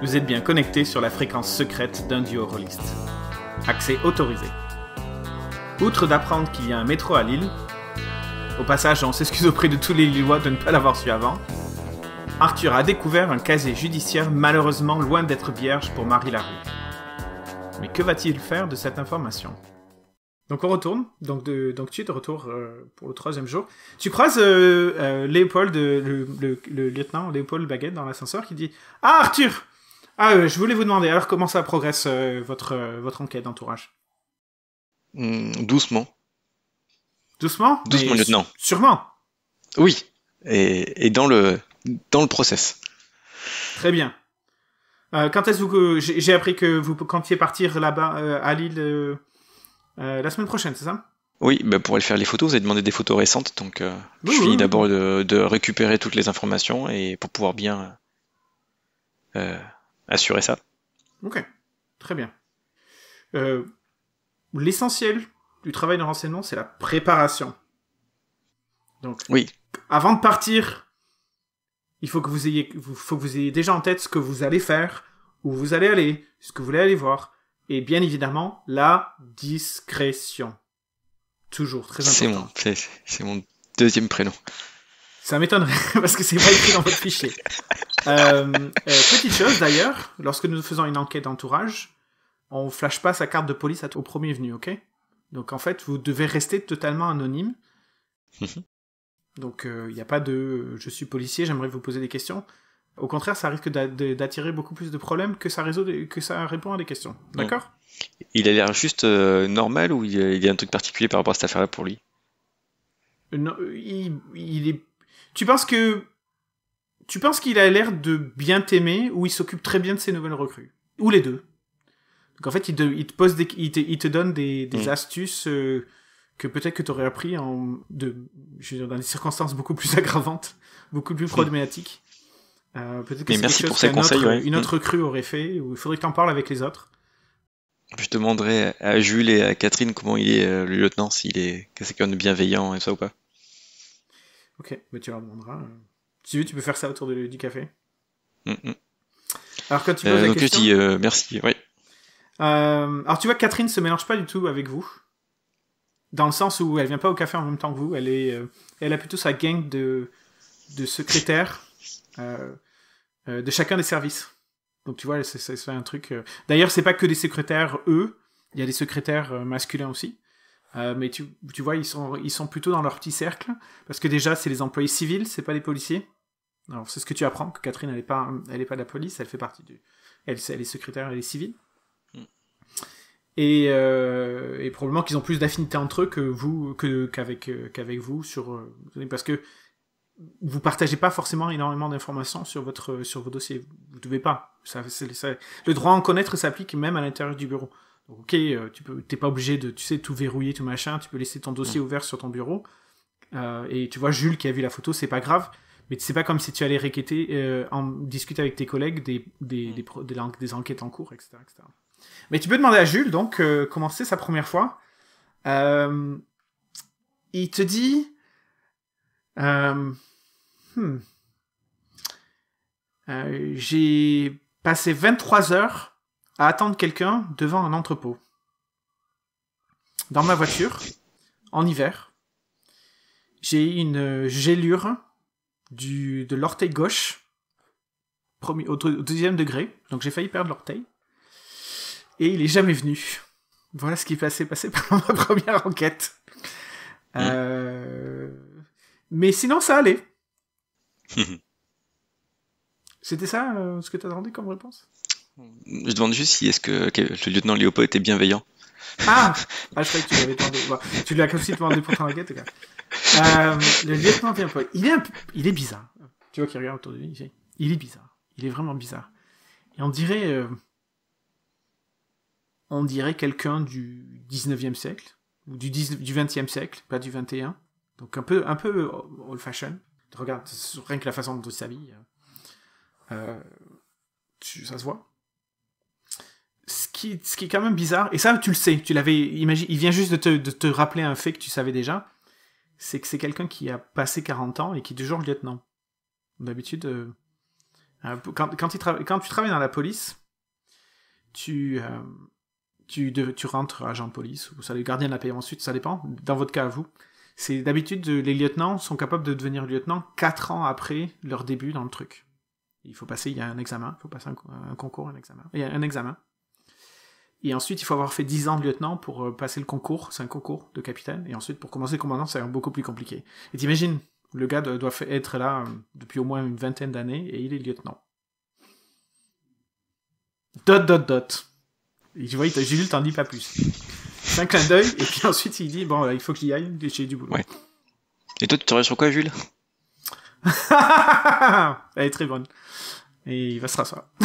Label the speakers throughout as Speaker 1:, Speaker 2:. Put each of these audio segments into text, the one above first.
Speaker 1: Vous êtes bien connecté sur la fréquence secrète d'un duo rôliste. Accès autorisé. Outre d'apprendre qu'il y a un métro à Lille, au passage on s'excuse auprès de tous les Lillois de ne pas l'avoir su avant, Arthur a découvert un casier judiciaire malheureusement loin d'être vierge pour Marie Larue. Mais que va-t-il faire de cette information donc on retourne, donc, de, donc tu es de retour euh, pour le troisième jour. Tu croises euh, euh, le, le, lieutenant Léopold Baguette dans l'ascenseur qui dit ah, « Arthur, ah, euh, je voulais vous demander, alors comment ça progresse euh, votre, euh, votre enquête d'entourage
Speaker 2: hmm, Doucement. Doucement Doucement, lieutenant. Sûrement Oui, et, dans, le, dans le process.
Speaker 1: Très bien. quand est-ce que j'ai appris que vous comptiez partir là-bas à Lille la semaine prochaine, c'est ça
Speaker 2: Oui, bah, pour aller faire les photos, vous avez demandé des photos récentes, donc je finis d'abord de, de, récupérer toutes les informations et pour pouvoir bien assurer ça.
Speaker 1: Ok, très bien. Euh, l'essentiel du travail de renseignement, c'est la préparation. Donc, oui. avant de partir, il faut que vous ayez, vous ayez déjà en tête ce que vous allez faire, où vous allez aller, ce que vous voulez aller voir, et bien évidemment la discrétion. Toujours très important.
Speaker 2: C'est mon, deuxième prénom.
Speaker 1: Ça m'étonnerait parce que c'est pas écrit dans votre fichier. Euh, euh, petite chose d'ailleurs, lorsque nous faisons une enquête d'entourage, on flash pas sa carte de police au premier venu, ok Donc en fait, vous devez rester totalement anonyme. Mhm. Donc il euh, n'y a pas de euh, je suis policier, j'aimerais vous poser des questions. Au contraire, ça risque d'attirer beaucoup plus de problèmes que ça, résout, que ça répond à des questions. Mhm. D'accord
Speaker 2: Il a l'air juste normal ou il y a un truc particulier par rapport à cette affaire-là pour lui
Speaker 1: non, il, il est... Tu penses que tu penses qu'il a l'air de bien t'aimer ou il s'occupe très bien de ses nouvelles recrues Ou les deux Donc en fait, il te, il pose des, il, te, donne des, mm. astuces euh, que peut-être que tu aurais appris en, dire, dans des circonstances beaucoup plus aggravantes, beaucoup plus mm. problématiques. Euh, peut-être que c'est quelque une autre mm. recrue aurait fait, ou il faudrait que tu en parles avec les autres.
Speaker 2: Je demanderai à Jules et à Catherine comment il est, euh, le lieutenant, s'il est quelqu'un de bienveillant et ça ou pas.
Speaker 1: Ok, mais bah, tu leur demanderas. Euh. Si tu veux, tu peux faire ça autour du café.
Speaker 2: Mm, mm. Alors quand tu euh, poses la donc dis euh, merci. Oui.
Speaker 1: Euh, alors tu vois, Catherine se mélange pas du tout avec vous, dans le sens où elle vient pas au café en même temps que vous. Elle est, elle a plutôt sa gang de de secrétaires de chacun des services. Donc tu vois, c'est un truc. D'ailleurs, c'est pas que des secrétaires eux. Il y a des secrétaires masculins aussi. mais tu, tu, vois, ils sont, ils sont plutôt dans leur petit cercle. Parce que déjà, c'est les employés civils, c'est pas les policiers c'est ce que tu apprends, que Catherine, elle n'est pas, elle pas de la police, elle fait partie du... Elle, elle est secrétaire, elle est civile. Hmm. Euh, et, probablement qu'ils ont plus d'affinité entre eux que vous, que, qu'avec, qu'avec vous, sur, euh, parce que vous partagez pas forcément énormément d'informations sur votre sur vos dossiers. Vous devez pas. le droit à en connaître s'applique même à l'intérieur du bureau. ok, euh, tu peux, pas obligé de, tu sais, tout verrouiller, tout machin. Tu peux laisser ton dossier hmm. ouvert sur ton bureau. et tu vois Jules qui a vu la photo, c'est pas grave. Mais c'est pas comme si tu allais réquêter, euh, en, discuter avec tes collègues des, des, mm. des, des, enquêtes en cours, etc., Mais tu peux demander à Jules, donc, euh, comment c'est sa première fois. Euh, il te dit... Euh, hmm, euh, J'ai passé 23 heures à attendre quelqu'un devant un entrepôt. Dans ma voiture, en hiver, j'ai une gélure du, de l'orteil gauche, premier, au, deuxième degré, donc j'ai failli perdre l'orteil, et il est jamais venu. Voilà ce qui s'est passé pendant ma première enquête. Mmh. Euh, mais sinon, ça allait. C'était ça euh, ce que tu as demandé comme réponse
Speaker 2: Je demande juste si est-ce que, le lieutenant Léopold était bienveillant.
Speaker 1: Ah, ah Je croyais que tu l'avais demandé. tu demandé pour ton enquête, euh, le lieutenant il est, il est bizarre. Tu vois qu'il regarde autour de lui, il, est bizarre. Il est vraiment bizarre. Et on dirait, euh, on dirait quelqu'un du 19e siècle, ou du, du 20e siècle, pas du 21. Donc un peu, un peu old fashion. Regarde, rien que la façon dont il s'habille, euh, ça se voit. Ce qui, ce qui, est quand même bizarre, et ça tu le sais, tu l'avais imaginé, il vient juste de te, rappeler un fait que tu savais déjà, c'est que c'est quelqu'un qui a passé 40 ans et qui est toujours lieutenant. D'habitude, euh, euh, quand, quand, tu travailles dans la police, tu, euh, tu, tu rentres agent de police, ou ça le gardien de la paix ensuite, ça dépend, dans votre cas à vous. C'est d'habitude, les lieutenants sont capables de devenir lieutenant 4 ans après leur début dans le truc. Il faut passer, il y a un examen, il faut passer un, un concours, un examen. Il y a un examen. Et ensuite, il faut avoir fait 10 ans de lieutenant pour euh, passer le concours. C'est un concours de capitaine. Et ensuite, pour commencer commandant, c'est beaucoup plus compliqué. Et t'imagines, le gars doit être là euh, depuis au moins une vingtaine d'années et il est lieutenant. Dot, dot, dot. Et tu vois, Jules t'en dit pas plus. C'est un clin d'œil. Et puis ensuite, il dit, bon, euh, il faut qu'il aille, j'ai du boulot. Ouais.
Speaker 2: Et toi, tu travailles sur quoi, Jules
Speaker 1: Elle est très bonne. Et il va se rasseoir.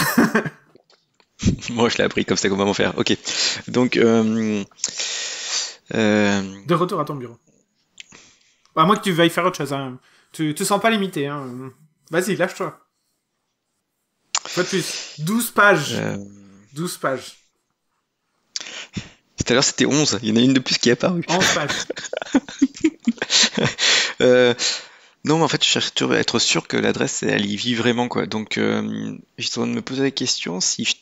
Speaker 2: Moi, je l'ai appris comme ça qu'on va m'en faire. Ok. Donc. Euh, euh,
Speaker 1: de retour à ton bureau. À bah, moins que tu veuilles faire autre chose. Hein. Tu te sens pas limité. Hein. Vas-y, lâche-toi.
Speaker 2: Pas plus. 12 pages.
Speaker 1: 12 euh. pages.
Speaker 2: Tout à l'heure, c'était 11. Il y en a une de plus qui est apparue. 11 pages. Non, mais en fait, je cherche à être sûr que l'adresse, elle y vit vraiment, quoi. Donc, euh, je en train de me poser la question si je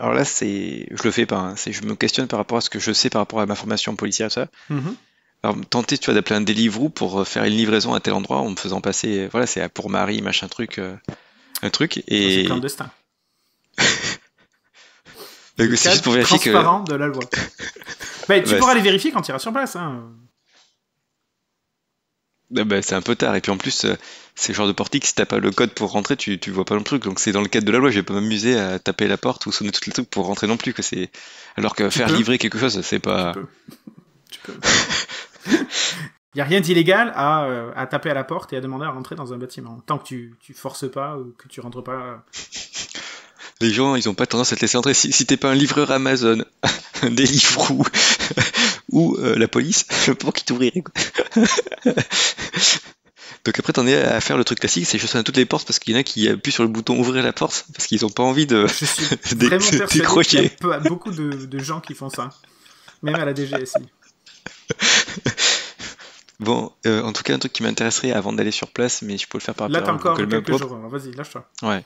Speaker 2: alors là, c'est, je le fais pas. Hein. C'est, je me questionne par rapport à ce que je sais par rapport à ma formation policière, ça. Mhm. Alors, tenter, tu vois, d'appeler un ou pour euh, faire une livraison à tel endroit en me faisant passer, euh, voilà, c'est pour Marie, machin truc, euh, un truc. Et... C'est
Speaker 1: clandestin.
Speaker 2: Bah, c'est juste pour vérifier transparent
Speaker 1: de la loi. tu bah, pourras les vérifier quand tu iras sur place. Hein.
Speaker 2: Eh ben, c'est un peu tard. Et puis en plus, euh, c'est le genre de portique, si t'as pas le code pour rentrer, tu, tu vois pas le truc. Donc c'est dans le cadre de la loi, je vais pas m'amuser à taper la porte ou sonner toutes les trucs pour rentrer non plus. Que c'est... Alors que faire livrer quelque chose, c'est pas.
Speaker 1: Tu peux. Il n'y a rien d'illégal euh, à, taper à la porte et à demander à rentrer dans un bâtiment, tant que tu, tu forces pas ou que tu rentres pas. Euh.
Speaker 2: Les gens, ils ont pas tendance à te laisser entrer. Si, t'es pas un livreur Amazon, des livres ou ou euh, la police, pour qu'ils qui t'ouvrirait. Donc après, t'en es à faire le truc classique, c'est je à toutes les portes parce qu'il y en a qui appuient sur le bouton ouvrir la porte parce qu'ils n'ont pas envie de décrocher.
Speaker 1: Il y a beaucoup de, gens qui font ça, même à la DGSI.
Speaker 2: bon, euh, en tout cas, un truc qui m'intéresserait avant d'aller sur place, mais je peux le faire par Là, t'as encore quelques jours,
Speaker 1: hein. vas-y, lâche-toi.
Speaker 2: Ouais,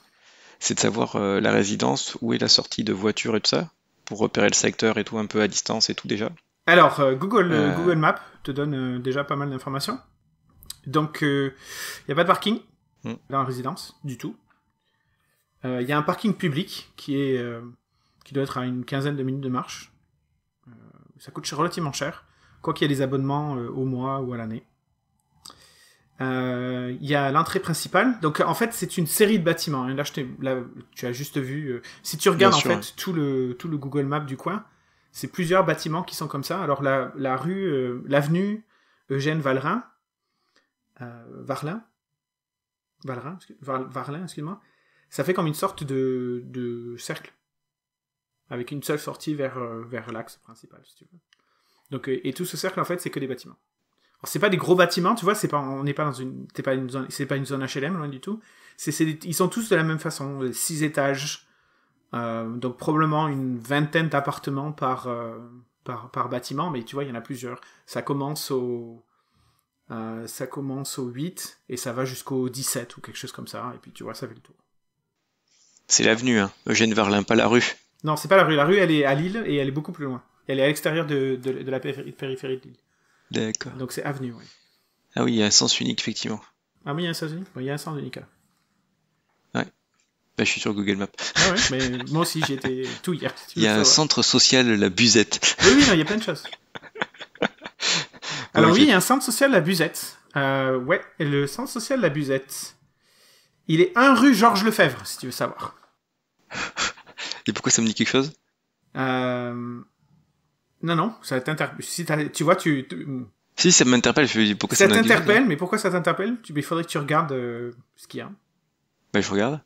Speaker 2: c'est de savoir euh, la résidence, où est la sortie de voiture et tout ça, pour repérer le secteur et tout un peu à distance et tout déjà.
Speaker 1: Alors, euh, Google, euh, euh. Google Maps te donne déjà pas mal d'informations. Donc, il n'y a pas de parking hmm. dans la résidence, du tout. Il y a un parking public qui, est, qui doit être à une quinzaine de minutes de marche. ça coûte relativement cher, quoi qu'il y ait des abonnements au mois ou à l'année. Il y a l'entrée principale. Donc en fait, c'est une série de bâtiments. Hein. Là, tu as juste vu. si tu regardes en fait tout le tout le Google Maps du coin, c'est plusieurs bâtiments qui sont comme ça. Alors la, rue, euh, l'avenue Eugène Valrin, euh, Varlin, excuse-moi, ça fait comme une sorte de, cercle avec une seule sortie vers, euh, vers l'axe principal, tu Donc, et tout ce cercle, en fait, c'est que des bâtiments. Alors, c'est pas des gros bâtiments, tu vois, c'est pas, on n'est pas dans une, pas zone, c'est pas une zone HLM, loin du tout. C'est, c'est, ils sont tous de la même façon, six étages, euh, donc probablement une vingtaine d'appartements euh, par, par, bâtiment, mais tu vois, il y en a plusieurs. Ça commence au, euh, ça commence au 8 et ça va jusqu'au 17 ou quelque chose comme ça, et puis tu vois, ça fait le tour.
Speaker 2: C'est l'avenue, hein. Eugène Varlin, pas la rue.
Speaker 1: Non, c'est pas la rue. La rue, elle est à Lille et elle est beaucoup plus loin. Elle est à l'extérieur de, de, de, la périphérie de Lille. D'accord. Donc c'est avenue, oui.
Speaker 2: Ah oui, il y a un sens unique, effectivement.
Speaker 1: Ah oui, il y a un sens unique. Oui, il y a un sens unique. Là.
Speaker 2: Bah, je suis sur Google Maps.
Speaker 1: Ah moi aussi j'étais tout hier. il y a un
Speaker 2: centre social La Buzette.
Speaker 1: Oui, il y a plein de choses.
Speaker 2: Alors oui,
Speaker 1: il y a un centre social La Buzette. Euh, ouais, le centre social La Buzette. Il est 1 rue Georges Lefebvre, si tu veux savoir.
Speaker 2: Et pourquoi ça me dit quelque chose
Speaker 1: euh, Non, non, ça t'interpelle. Si tu vois, tu...
Speaker 2: Si, ça m'interpelle. Pourquoi ça, ça t'interpelle,
Speaker 1: mais pourquoi ça t'interpelle Il faudrait que tu regardes euh, ce qu'il y a. Ben je regarde.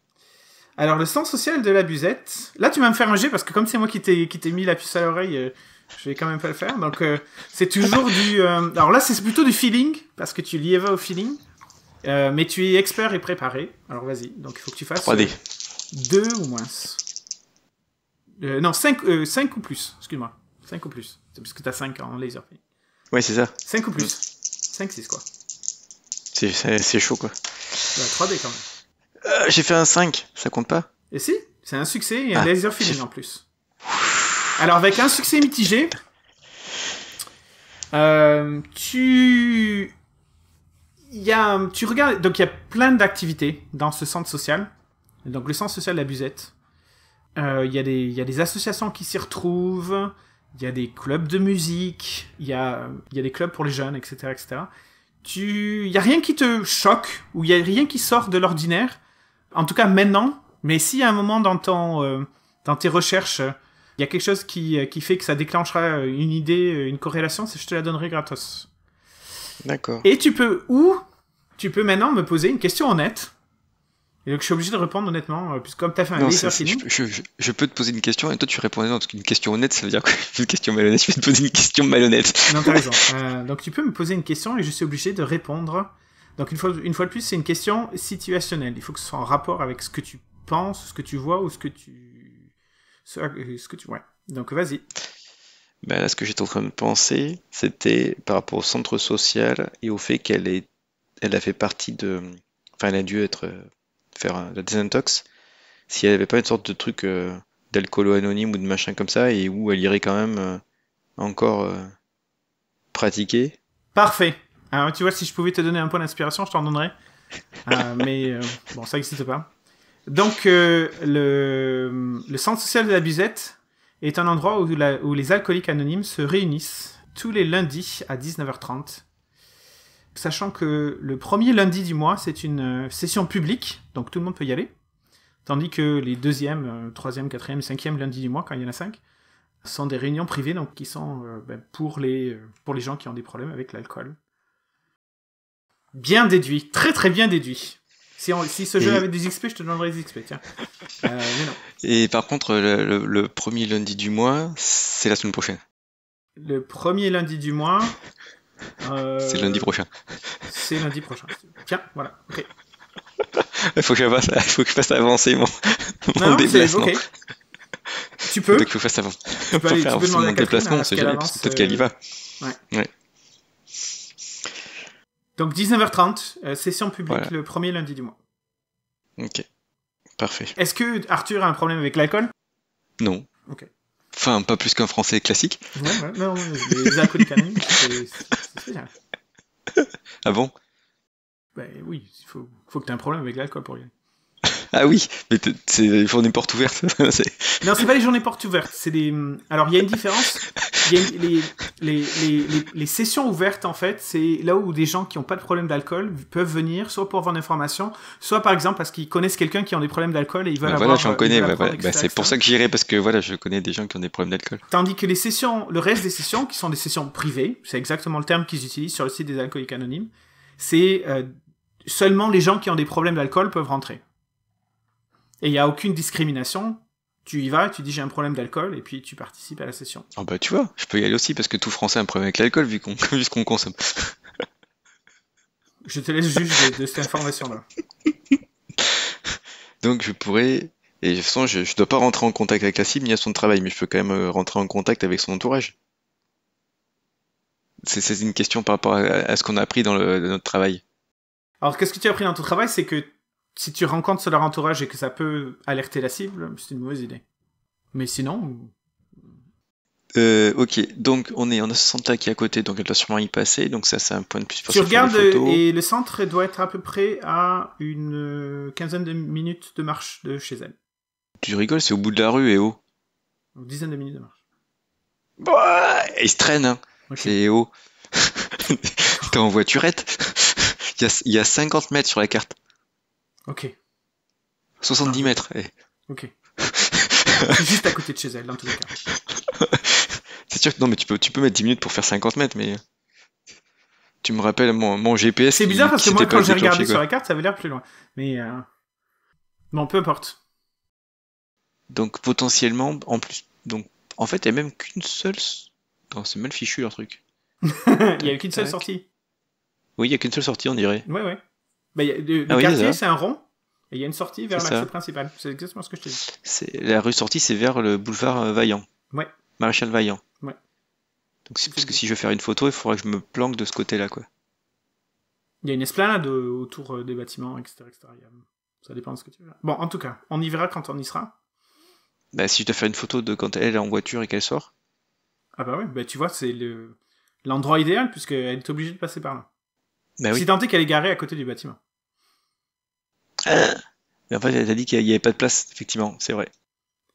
Speaker 1: Alors, le sens social de la buzette. Là, tu vas me faire un jet parce que comme c'est moi qui t'ai, mis la puce à l'oreille, euh, je vais quand même pas le faire. Donc, euh, c'est toujours du. Euh, alors là, c'est plutôt du feeling parce que tu lié va au feeling. mais tu es expert et préparé. Alors, vas-y. Donc, il faut que tu fasses. 3D. 2 ou moins. non, 5, 5 ou plus. Excuse-moi. 5 ou plus. C'est parce que t'as 5 en laser.
Speaker 2: Ouais, c'est ça. 5 ou plus. 5, 6, quoi. C'est, chaud, quoi.
Speaker 1: Ouais, 3D quand même.
Speaker 2: Euh, j'ai fait un 5, ça compte pas
Speaker 1: Et si, c'est un succès et un ah, laser feeling en plus. Alors avec un succès mitigé, euh, tu... Y a, tu regardes, donc il y a plein d'activités dans ce centre social. Donc le centre social de la Busette. Euh, il y, a des associations qui s'y retrouvent, il y a des clubs de musique, il y a, des clubs pour les jeunes, etc. etc. Tu... Il n'y a rien qui te choque ou il n'y a rien qui sort de l'ordinaire. En tout cas, maintenant. Mais si à un moment dans ton, euh, dans tes recherches, il y a quelque chose qui, euh, qui fait que ça déclenchera euh, une idée, une corrélation, je te la donnerai gratos. D'accord. Et tu peux, ou tu peux maintenant me poser une question honnête. Et donc je suis obligé de répondre honnêtement, puisque comme tu as fait un non,
Speaker 2: je, peux te poser une question et toi tu réponds non, parce qu'une question honnête ça veut dire quoi Une question malhonnête, je vais te poser une question malhonnête.
Speaker 1: Non, t'as raison. euh, donc tu peux me poser une question et je suis obligé de répondre donc une fois, une fois de plus, c'est une question situationnelle. Il faut que ce soit en rapport avec ce que tu penses, ce que tu vois ou ce que tu... Euh, ce, que tu... Ouais. Donc vas-y.
Speaker 2: Ben là, ce que j'étais en train de penser, c'était par rapport au centre social et au fait qu'elle est, elle a fait partie de, enfin, elle a dû être euh, faire la désintox. Si elle avait pas une sorte de truc euh, d'alcoolo anonyme ou de machin comme ça, et où elle irait quand même encore pratiquer.
Speaker 1: Parfait. Alors, tu vois, si je pouvais te donner un point d'inspiration, je t'en donnerais. euh, mais euh, bon, ça n'existe pas. Donc, euh, le, le, centre social de la Buzette est un endroit où, la, où, les alcooliques anonymes se réunissent tous les lundis à 19h30. Sachant que le premier lundi du mois, c'est une euh, session publique, donc tout le monde peut y aller. Tandis que les deuxièmes, troisième, quatrième, cinquième lundi du mois, quand il y en a cinq, sont des réunions privées, donc qui sont ben, pour, les, pour les gens qui ont des problèmes avec l'alcool. Bien déduit, très très bien déduit. Si, ce jeu avait des XP, je te donnerais des XP, tiens. Euh, mais non.
Speaker 2: Et par contre, le, premier lundi du mois, c'est la semaine prochaine.
Speaker 1: Le premier lundi du mois. Euh... C'est lundi prochain. C'est lundi prochain. Tiens, voilà.
Speaker 2: Il faut que je fasse, faut que je fasse avancer mon, déplacement. Tu peux. Il faut que je fasse avancer. Tu peux, aller, tu peux mon déplacement, c'est Peut-être qu'elle y euh, va. Ouais. ouais.
Speaker 1: Donc 19h30, euh, session publique le premier lundi du mois.
Speaker 2: Ok, parfait.
Speaker 1: Est-ce que Arthur a un problème avec l'alcool
Speaker 2: Non. Ok. Enfin, pas plus qu'un français classique.
Speaker 1: Ouais, non, les c'est
Speaker 2: Ah bon
Speaker 1: Ben oui, il faut, faut, que tu aies un problème avec l'alcool pour y aller.
Speaker 2: Ah oui, mais c'est les journées portes ouvertes. non,
Speaker 1: c'est pas les journées portes ouvertes. C'est des. Alors, il y a une différence les, les, sessions ouvertes, en fait, c'est là où des gens qui n'ont pas de problème d'alcool peuvent venir, soit pour avoir des informations, soit par exemple parce qu'ils connaissent quelqu'un qui a des problèmes d'alcool et ils veulent bah, Voilà, j'en euh, connais, bah, bah, c'est pour ça
Speaker 2: que j'irai, parce que voilà, je connais des gens qui ont des problèmes d'alcool.
Speaker 1: Tandis que les sessions, le reste des sessions, qui sont des sessions privées, c'est exactement le terme qu'ils utilisent sur le site des alcooliques anonymes, c'est euh, seulement les gens qui ont des problèmes d'alcool peuvent rentrer. Et il n'y a aucune discrimination tu y vas, tu dis j'ai un problème d'alcool, et puis tu participes à la session.
Speaker 2: Ah bah tu vois, je peux y aller aussi, parce que tout Français a un problème avec l'alcool, vu qu'on consomme.
Speaker 1: je te laisse juger de, cette information-là.
Speaker 2: Donc je pourrais... Et de toute façon, je ne dois pas rentrer en contact avec la cible ni à son travail, mais je peux quand même euh, rentrer en contact avec son entourage. C'est une question par rapport à, ce qu'on a appris dans, dans notre travail.
Speaker 1: Alors qu'est-ce que tu as appris dans ton travail C'est que si tu rencontres leur entourage et que ça peut alerter la cible, c'est une mauvaise idée. Mais sinon.
Speaker 2: Euh, ok, donc on est en Santa qui est à côté, donc elle doit sûrement y passer, donc ça c'est un point de plus. Tu regardes et
Speaker 1: le centre doit être à peu près à une euh, quinzaine de minutes de marche de chez elle.
Speaker 2: Tu rigoles, c'est au bout de la rue et haut. Une
Speaker 1: dizaine de minutes de marche.
Speaker 2: Bah, il se traîne, hein. c'est haut. T'es en voiturette. il, y il y a 50 mètres sur la carte. Ok. 70 mètres. Eh. Ok. juste à côté
Speaker 1: de chez elle, dans tous cas.
Speaker 2: C'est sûr que non, mais tu peux, tu peux mettre 10 minutes pour faire 50 mètres, mais. Tu me rappelles mon, GPS. C'est bizarre parce que moi, quand j'ai regardé sur la
Speaker 1: carte, ça avait l'air plus loin. Mais. Euh, bon, peu importe.
Speaker 2: Donc, potentiellement, en plus. Donc, en fait, il n'y a même qu'une seule. Non, c'est mal fichu leur truc.
Speaker 1: il n'y a qu'une seule sortie.
Speaker 2: Oui, il n'y a qu'une seule sortie, on dirait.
Speaker 1: Ouais, ouais le, ah quartier, c'est un rond. Et il y a une sortie vers rue principal. C'est exactement ce que je te
Speaker 2: dis. La rue sortie, c'est vers le boulevard euh, Vaillant. Ouais. Maréchal Vaillant. Oui. Donc, parce que si je veux faire une photo, il faudra que je me planque de ce côté-là, quoi.
Speaker 1: Il y a une esplanade autour euh, des bâtiments, etc., Ça dépend de ce que tu veux. Bon, en tout cas, on y verra quand on y sera.
Speaker 2: Bah, si je dois faire une photo de quand elle est en voiture et qu'elle sort.
Speaker 1: Ah bah oui, bah tu vois, c'est l'endroit idéal idéal puisqu'elle est obligée de passer par là. Bah oui. C'est tenté qu'elle est garée à côté du bâtiment.
Speaker 2: Mais euh, en fait, t'as dit qu'il n'y avait pas de place, effectivement, c'est vrai.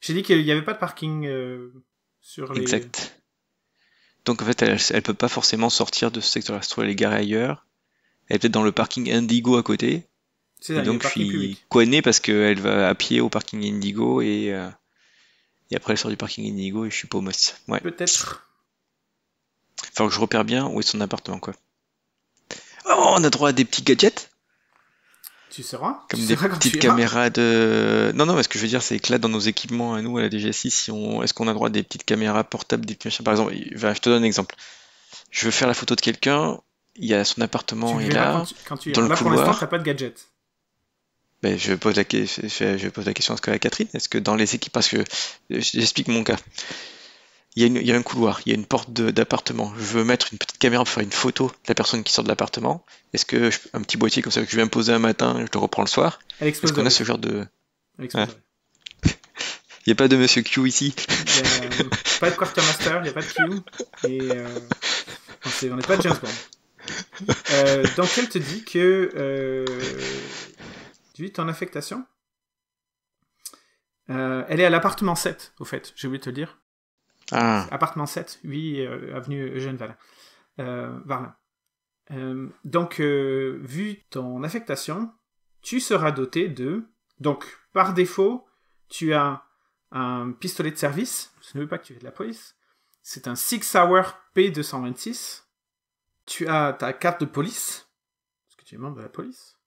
Speaker 1: J'ai dit qu'il n'y avait pas de parking euh, sur les... Exact.
Speaker 2: Donc en fait, elle, ne peut pas forcément sortir de ce secteur-là. Se trouve, elle est garée ailleurs. Elle est peut-être dans le parking Indigo à côté. C'est donc je suis coiné parce qu'elle va à pied au parking Indigo et, euh, et après elle sort du parking Indigo et je suis pas au Ouais. Peut-être. Faut que je repère bien où est son appartement quoi. Oh, on a droit à des petits gadgets. Tu seras Comme des petites caméras de. Non, non, mais ce que je veux dire, c'est que là, dans nos équipements à nous, à la DGSI, si on... est-ce qu'on a droit à des petites caméras portables, des Par exemple, je te donne un exemple. Je veux faire la photo de quelqu'un, il y a son appartement, il est là. Quand tu... Quand là, pour l'instant, pas de gadgets. Ben, je, pose la... question à, ce que la Catherine. Est-ce que dans les équipes. Parce que euh, j'explique mon cas il y, a un couloir, il y a une porte d'appartement, je veux mettre une petite caméra pour faire une photo de la personne qui sort de l'appartement. Est-ce que un petit boîtier comme ça que je viens poser un matin, je le reprends le soir Est-ce qu'on a ce genre de... il n'y a pas de Monsieur Q ici.
Speaker 1: Il n'y a euh, pas de Quartermaster, il n'y a pas de Q. Euh, on n'est pas de James Bond. Euh, elle te dit que euh, tu es en affectation. Euh, elle est à l'appartement 7, au fait, j'ai oublié de te le dire. Ah. Appartement 7, 8 euh, avenue Eugène euh, Varlin. Euh, donc, vu ton affectation, tu seras doté de. Donc, par défaut, tu as un pistolet de service. Ce ne veut pas que tu aies de la police. C'est un six Hour P226. Tu as ta carte de police. Parce que tu es membre de la police.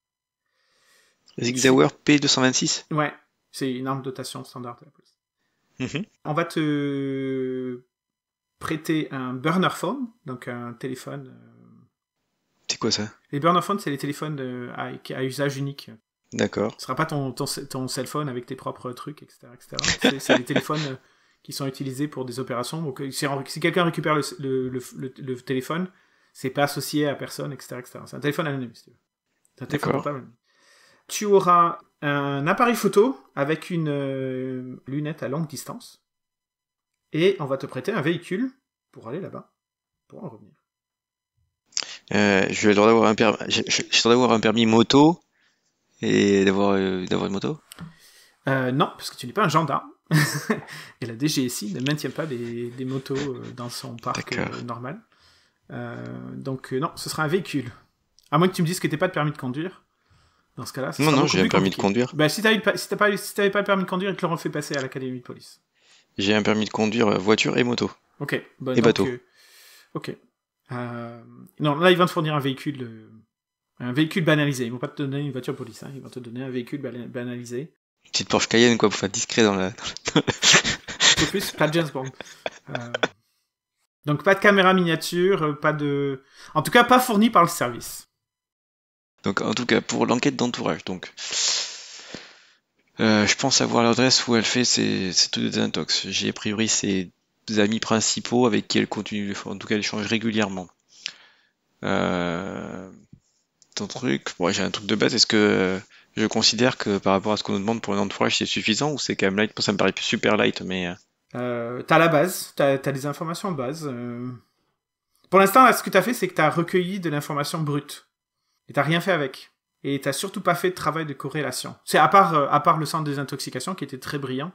Speaker 2: Six Hour P226
Speaker 1: Ouais, c'est une arme de dotation standard de la police. Mhm. On va te prêter un burner phone, donc un téléphone. Euh, c'est quoi ça Les burner phones, c'est les téléphones euh, à, usage unique. D'accord. Ce sera pas ton, ton, cell phone avec tes propres trucs, etc. etc. C'est des téléphones euh, qui sont utilisés pour des opérations. Donc, si, quelqu'un récupère le, téléphone, c'est pas associé à personne, etc. C'est un téléphone anonyme, si tu veux. C'est un téléphone tu auras un appareil photo avec une euh, lunette à longue distance. Et on va te prêter un véhicule pour aller là-bas, pour en
Speaker 2: revenir. Euh, je vais d'avoir un, permis, avoir un permis moto et d'avoir euh, une moto
Speaker 1: Non, parce que tu n'es pas un gendarme. et la DGSI ne maintient pas des, motos dans son parc normal. donc non, ce sera un véhicule. À moins que tu me dises que tu n'as pas de permis de conduire. Dans ce cas-là, Non, non, j'ai un permis de conduire. Bah, si t'avais pas, si permis de conduire, ils te l'auront fait passer à l'académie de
Speaker 2: police. J'ai un permis de conduire euh, voiture et moto. Ok. Bah, et bateau. Euh,
Speaker 1: ok. Euh, non, là, ils vont te fournir un véhicule, un véhicule banalisé. Ils vont pas te donner une voiture police, hein, ils vont te donner un véhicule banalisé.
Speaker 2: Une petite Porsche Cayenne, quoi, pour faire discret dans la.
Speaker 1: plus pas James Bond. donc pas de caméra miniature, pas de. En tout cas, pas fourni par le service.
Speaker 2: Donc en tout cas pour l'enquête d'entourage. Donc euh, je pense avoir l'adresse où elle fait ses, ses trucs de J'ai a priori ses amis principaux avec qui elle continue, en tout cas elle échange régulièrement. Euh, ton truc, bon, j'ai un truc de base, est-ce que je considère que par rapport à ce qu'on nous demande pour un entourage c'est suffisant ou c'est quand même light Ça me paraît super light, mais...
Speaker 1: Euh. t'as la base, t'as as des informations de base. Pour l'instant, ce que t'as fait, c'est que t'as recueilli de l'information brute. Et t'as rien fait avec. Et t'as surtout pas fait de travail de corrélation. C'est à part, euh, à part le centre des intoxications qui était très brillant.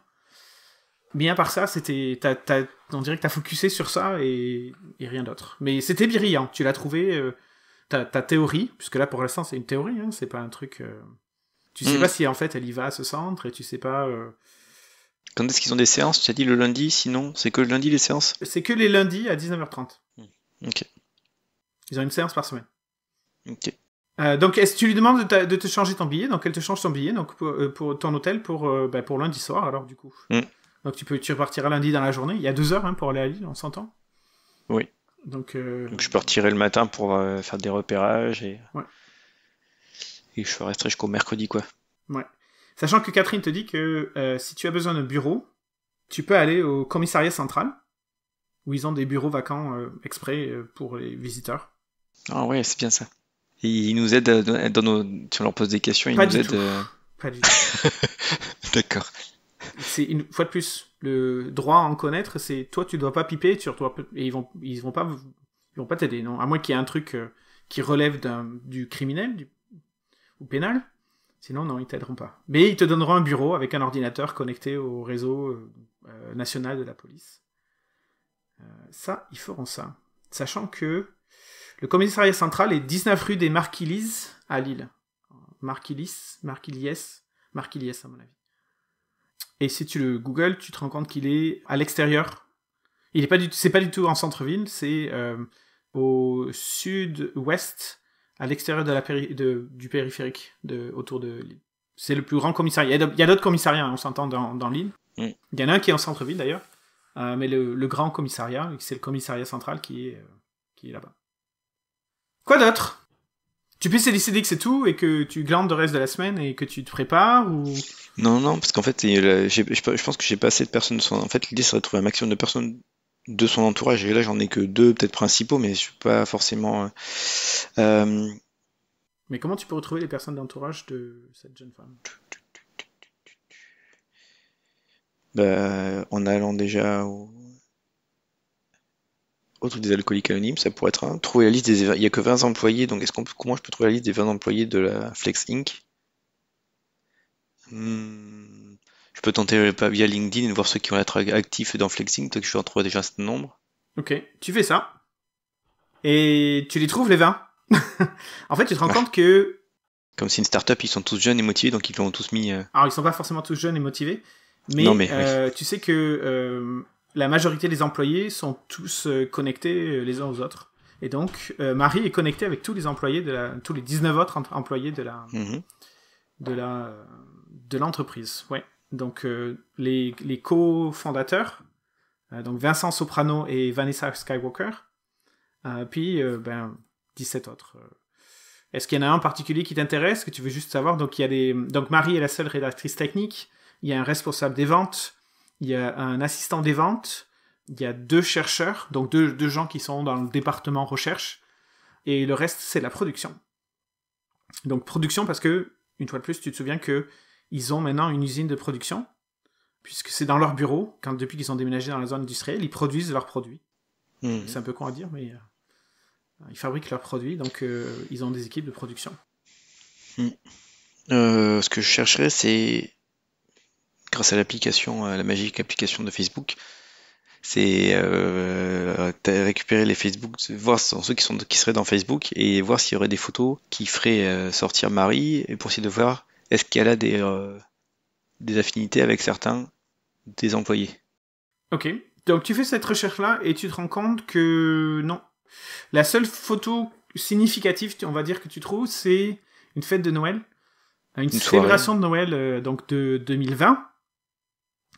Speaker 1: Bien par ça, c'était, t'as, t'as, on dirait que t'as focusé sur ça et, et rien d'autre. Mais c'était brillant. Tu l'as trouvé, euh, ta, théorie, puisque là pour l'instant c'est une théorie, hein, c'est pas un truc.
Speaker 2: Euh, tu sais mm. pas si
Speaker 1: en fait elle y va à ce centre et tu sais pas.
Speaker 2: Quand est-ce qu'ils ont des séances Tu as dit le lundi, sinon c'est que le lundi les séances
Speaker 1: C'est que les lundis à 19h30. Mm. Ok. Ils ont une séance par semaine. Ok. Euh, donc, est-ce tu lui demandes de, te changer ton billet Donc, elle te change ton billet, donc pour, euh, ton hôtel pour, euh, ben, pour lundi soir, alors du coup. Mm. Donc, tu peux, tu repartiras lundi dans la journée. Il y a deux heures hein, pour aller à Lille, on s'entend. Oui. Donc, je
Speaker 2: peux je le matin pour faire des repérages et. Et je resterai jusqu'au mercredi, quoi.
Speaker 1: Ouais. Sachant que Catherine te dit que si tu as besoin de bureau, tu peux aller au commissariat central, où ils ont des bureaux vacants exprès pour les visiteurs.
Speaker 2: Ah ouais, c'est bien ça. Ils nous aident euh, dans si on leur pose des questions, ils nous aident. Euh, pas du tout. D'accord
Speaker 1: c'est une fois de plus le droit à en connaître c'est toi tu dois pas piper et ils vont ils vont pas ils vont pas t'aider non à moins qu'il y ait un truc euh, qui relève du criminel du, ou pénal sinon non ils t'aideront pas mais ils te donneront un bureau avec un ordinateur connecté au réseau national de la police ça ils feront ça sachant que le commissariat central est 19 rue des Marquillies à Lille. Marquillies, Marquillies, Marquillies à mon avis. Et si tu le Google, tu te rends compte qu'il est à l'extérieur. Il est pas du, c'est pas du tout en centre-ville, c'est euh, au sud-ouest, à l'extérieur de la du périphérique, autour de Lille. C'est le plus grand commissariat. Il y a d'autres commissariats, hein, on s'entend dans, dans l'île. Mm. Il y en a un qui est en centre-ville d'ailleurs, euh, mais le, grand commissariat, c'est le commissariat central qui est, euh, qui est là-bas. Quoi d'autre Tu puisses décider que c'est tout et que tu glandes le reste de la semaine et que tu te prépares ou...
Speaker 2: Non, non, parce qu'en fait, je pense que j'ai pas assez de personnes. En fait, l'idée serait de trouver un maximum de personnes de son entourage. Et là, j'en ai que deux, peut-être principaux, mais je suis pas forcément. Euh, euh,
Speaker 1: mais comment tu peux retrouver les personnes d'entourage de cette jeune femme
Speaker 2: bah, En allant déjà au autre des alcooliques anonymes, ça pourrait être un. Trouver la liste des. Il n'y a que 20 employés, donc est-ce qu'on comment je peux trouver la liste des 20 employés de la Flex Inc. Hmm, je peux tenter euh, via LinkedIn et voir ceux qui vont être actifs dans Flex Inc. donc je vais en trouver déjà un nombre.
Speaker 1: Ok, tu fais ça. Et tu les trouves les 20.
Speaker 2: en fait, tu te rends compte que. Comme c'est une start-up, ils sont tous jeunes et motivés, donc ils l'ont tous mis. Euh.
Speaker 1: Alors, ils ne sont pas forcément tous jeunes et motivés.
Speaker 2: Mais, non, mais euh,
Speaker 1: tu sais que la majorité des employés sont tous euh, connectés euh, les uns aux autres. Et donc, euh, Marie est connectée avec tous les employés de tous les 19 autres employés de la, mhm. de la, de l'entreprise. Ouais. Donc, les, les co-fondateurs, donc Vincent Soprano et Vanessa Skywalker, puis, ben, 17 autres. Est-ce qu'il y en a un en particulier qui t'intéresse, que tu veux juste savoir? Donc, il y a des, donc Marie est la seule rédactrice technique, il y a un responsable des ventes, il y a un assistant des ventes, il y a deux chercheurs, donc deux, deux gens qui sont dans le département recherche, et le reste c'est la production. Donc production parce que, une fois de plus, tu te souviens que ils ont maintenant une usine de production, puisque c'est dans leur bureau, quand depuis qu'ils ont déménagé dans la zone industrielle, ils produisent leurs produits. Mhm. C'est un peu con à dire, mais euh, ils fabriquent leurs produits, donc euh, ils ont des équipes de production.
Speaker 2: Euh, ce que je chercherais, c'est grâce à l'application, euh, la magique application de Facebook, c'est euh, euh récupérer les Facebook, voir ceux qui, sont, qui seraient dans Facebook et voir s'il y aurait des photos qui feraient euh, sortir Marie et pour essayer de voir est-ce qu'elle a des, des affinités avec certains des employés.
Speaker 1: Ok, donc tu fais cette recherche-là et tu te rends compte que non. La seule photo significative, on va dire, que tu trouves, c'est une fête de Noël, une, célébration de Noël donc de 2020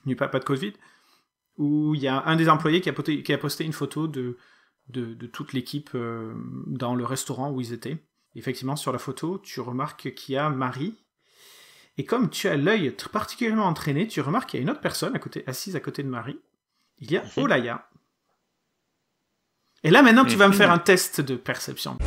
Speaker 1: n'y pas, de Covid, où il y a un des employés qui a posté, qui a posté une photo de, de, toute l'équipe euh, dans le restaurant où ils étaient. Effectivement, sur la photo, tu remarques qu'il y a Marie. Et comme tu as l'œil particulièrement entraîné, tu remarques qu'il y a une autre personne assise à côté de Marie. Il y a mhm. Olaya. Et là, maintenant, tu vas me mhm. faire un test de perception.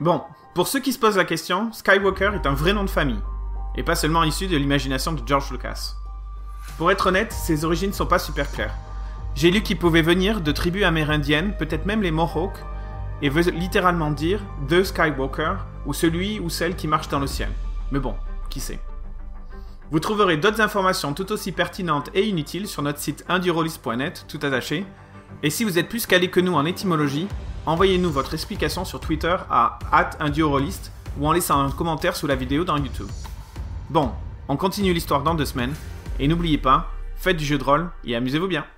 Speaker 1: Bon, pour ceux qui se posent la question, Skywalker est un vrai nom de famille, et pas seulement issu de l'imagination de George Lucas. Pour être honnête, ses origines ne sont pas super claires. J'ai lu qu'il pouvait venir de tribus amérindiennes, peut-être même les Mohawks, et veut littéralement dire The Skywalker ou celui ou celle qui marche dans le ciel. Mais bon, qui sait. Vous trouverez d'autres informations tout aussi pertinentes et inutiles sur notre site indurolis.net, tout attaché. Et si vous êtes plus calé que nous en étymologie, Envoyez-nous votre explication sur Twitter à indiorolist ou en laissant un commentaire sous la vidéo dans YouTube. Bon, on continue l'histoire dans deux semaines, et n'oubliez pas, faites du jeu de rôle et amusez-vous bien